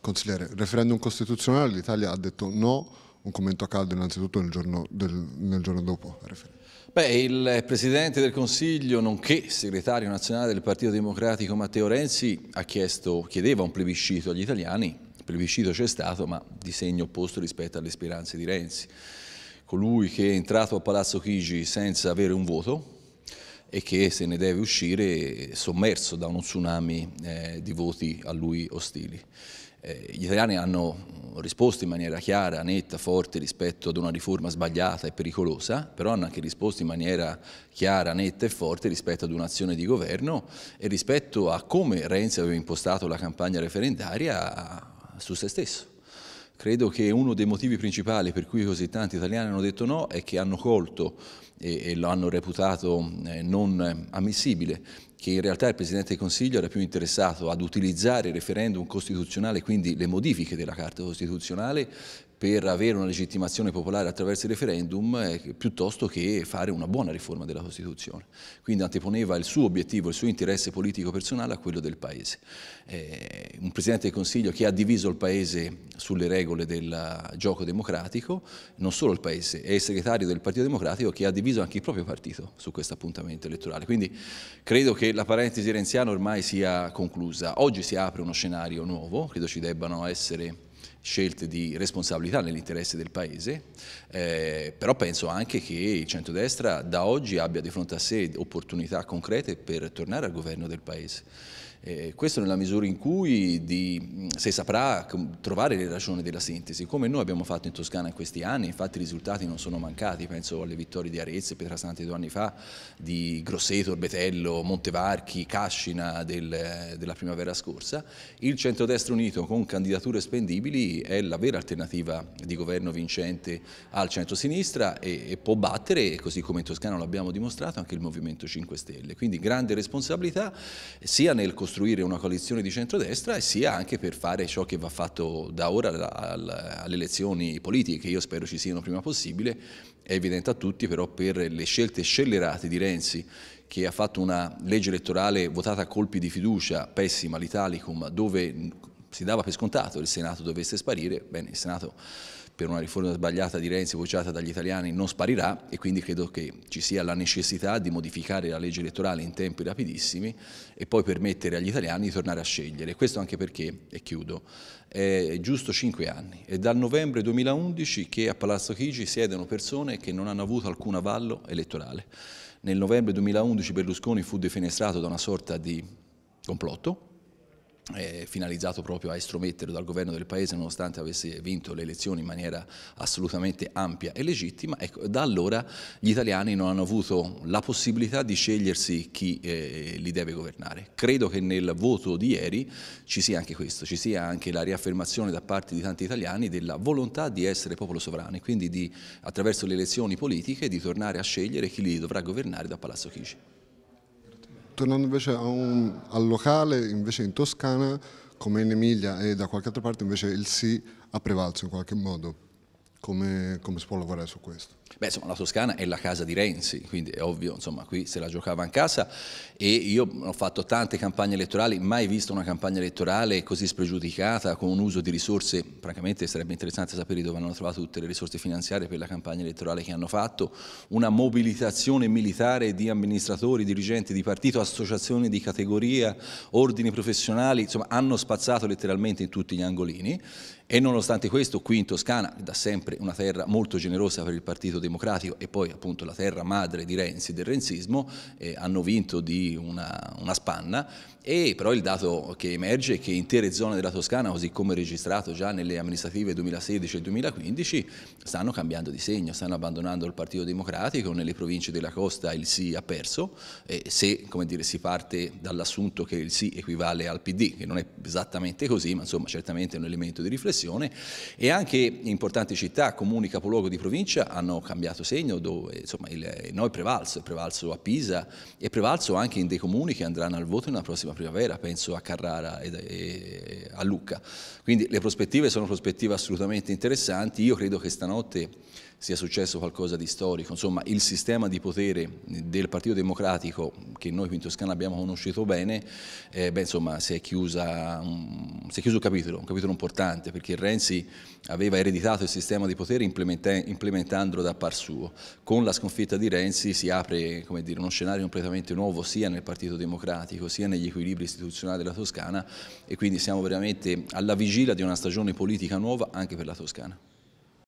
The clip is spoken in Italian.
consigliere, referendum costituzionale l'Italia ha detto no, un commento a caldo innanzitutto nel giorno, del, nel giorno dopo. Beh, il Presidente del Consiglio, nonché segretario nazionale del Partito Democratico Matteo Renzi, chiesto, chiedeva un plebiscito agli italiani, il plebiscito c'è stato ma di segno opposto rispetto alle speranze di Renzi. Colui che è entrato a Palazzo Chigi senza avere un voto, e che se ne deve uscire sommerso da uno tsunami eh, di voti a lui ostili. Eh, gli italiani hanno risposto in maniera chiara, netta, forte rispetto ad una riforma sbagliata e pericolosa, però hanno anche risposto in maniera chiara, netta e forte rispetto ad un'azione di governo e rispetto a come Renzi aveva impostato la campagna referendaria su se stesso. Credo che uno dei motivi principali per cui così tanti italiani hanno detto no è che hanno colto e, e lo hanno reputato eh, non ammissibile che in realtà il Presidente del Consiglio era più interessato ad utilizzare il referendum costituzionale, quindi le modifiche della Carta Costituzionale, per avere una legittimazione popolare attraverso il referendum eh, piuttosto che fare una buona riforma della Costituzione. Quindi anteponeva il suo obiettivo, il suo interesse politico personale a quello del Paese. Eh, un Presidente del Consiglio che ha diviso il Paese sulle regole del gioco democratico, non solo il Paese, è il segretario del Partito Democratico che ha diviso anche il proprio partito su questo appuntamento elettorale. Quindi credo che la parentesi renziana ormai sia conclusa. Oggi si apre uno scenario nuovo, credo ci debbano essere scelte di responsabilità nell'interesse del Paese, eh, però penso anche che il centrodestra da oggi abbia di fronte a sé opportunità concrete per tornare al governo del Paese. Eh, questo nella misura in cui di, se saprà trovare le ragioni della sintesi, come noi abbiamo fatto in Toscana in questi anni, infatti i risultati non sono mancati, penso alle vittorie di Arezzo, e Pietrasanti due anni fa, di Grosseto, Betello, Montevarchi, Cascina del, della primavera scorsa, il centrodestra unito con candidature spendibili possibili, è la vera alternativa di governo vincente al centro-sinistra e, e può battere, così come in Toscana l'abbiamo dimostrato, anche il Movimento 5 Stelle. Quindi grande responsabilità sia nel costruire una coalizione di centrodestra e sia anche per fare ciò che va fatto da ora alle elezioni politiche, che io spero ci siano prima possibile, è evidente a tutti però per le scelte scellerate di Renzi che ha fatto una legge elettorale votata a colpi di fiducia, pessima l'Italicum, dove si dava per scontato che il Senato dovesse sparire, bene, il Senato per una riforma sbagliata di Renzi vociata dagli italiani non sparirà e quindi credo che ci sia la necessità di modificare la legge elettorale in tempi rapidissimi e poi permettere agli italiani di tornare a scegliere. Questo anche perché, e chiudo, è giusto cinque anni. È dal novembre 2011 che a Palazzo Chigi siedono persone che non hanno avuto alcun avallo elettorale. Nel novembre 2011 Berlusconi fu defenestrato da una sorta di complotto, finalizzato proprio a estrometterlo dal governo del paese nonostante avesse vinto le elezioni in maniera assolutamente ampia e legittima, ecco, da allora gli italiani non hanno avuto la possibilità di scegliersi chi eh, li deve governare. Credo che nel voto di ieri ci sia anche questo, ci sia anche la riaffermazione da parte di tanti italiani della volontà di essere popolo sovrano e quindi di, attraverso le elezioni politiche di tornare a scegliere chi li dovrà governare da Palazzo Chigi tornando invece un, al locale, invece in Toscana, come in Emilia e da qualche altra parte, invece il sì ha prevalso in qualche modo. Come, come si può lavorare su questo? Beh, insomma, la Toscana è la casa di Renzi, quindi è ovvio, insomma, qui se la giocava in casa e io ho fatto tante campagne elettorali, mai visto una campagna elettorale così spregiudicata, con un uso di risorse, francamente sarebbe interessante sapere dove hanno trovato tutte le risorse finanziarie per la campagna elettorale che hanno fatto, una mobilitazione militare di amministratori, dirigenti di partito, associazioni di categoria, ordini professionali, insomma, hanno spazzato letteralmente in tutti gli angolini e nonostante questo qui in Toscana, da sempre una terra molto generosa per il partito Democratico e poi appunto la terra madre di Renzi, del renzismo, eh, hanno vinto di una, una spanna e però il dato che emerge è che intere zone della Toscana, così come registrato già nelle amministrative 2016 e 2015, stanno cambiando di segno, stanno abbandonando il Partito Democratico, nelle province della costa il sì ha perso, eh, se dire, si parte dall'assunto che il sì equivale al PD, che non è esattamente così, ma insomma certamente è un elemento di riflessione, e anche importanti città, comuni capoluogo di provincia hanno cambiato cambiato segno dove insomma, il, il no è prevalso, è prevalso a Pisa e prevalso anche in dei comuni che andranno al voto nella prossima primavera, penso a Carrara e, e a Lucca. Quindi le prospettive sono prospettive assolutamente interessanti, io credo che stanotte sia successo qualcosa di storico, insomma il sistema di potere del Partito Democratico che noi qui in Toscana abbiamo conosciuto bene, eh, beh, insomma si è chiusa mm, si è chiuso un capitolo, un capitolo importante, perché Renzi aveva ereditato il sistema di potere implementandolo da par suo. Con la sconfitta di Renzi si apre dire, uno scenario completamente nuovo sia nel Partito Democratico sia negli equilibri istituzionali della Toscana e quindi siamo veramente alla vigilia di una stagione politica nuova anche per la Toscana.